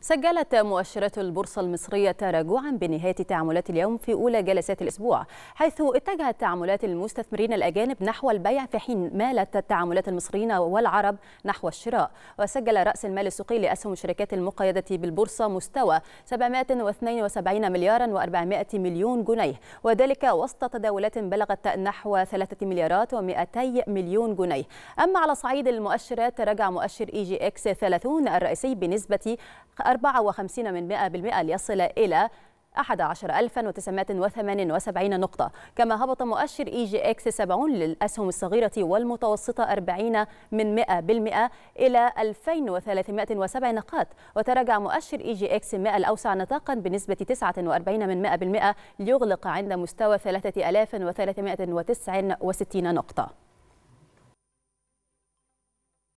سجلت مؤشرات البورصة المصرية تراجعا بنهاية تعاملات اليوم في أولى جلسات الأسبوع حيث اتجهت تعاملات المستثمرين الأجانب نحو البيع في حين مالت تعاملات المصريين والعرب نحو الشراء وسجل رأس المال السوقي لأسهم الشركات المقيدة بالبورصة مستوى 772 مليارا و400 مليون جنيه وذلك وسط تداولات بلغت نحو 3 مليارات و200 مليون جنيه أما على صعيد المؤشرات تراجع مؤشر إي جي إكس 30 الرئيسي بنسبة 54 ليصل إلى 11978 نقطة كما هبط مؤشر اي جي اكس 70 للأسهم الصغيرة والمتوسطة 40 من 100% إلى 2307 نقاط وتراجع مؤشر اي جي اكس 100 الأوسع نطاقا بنسبة 49 من 100% ليغلق عند مستوى 3369 نقطة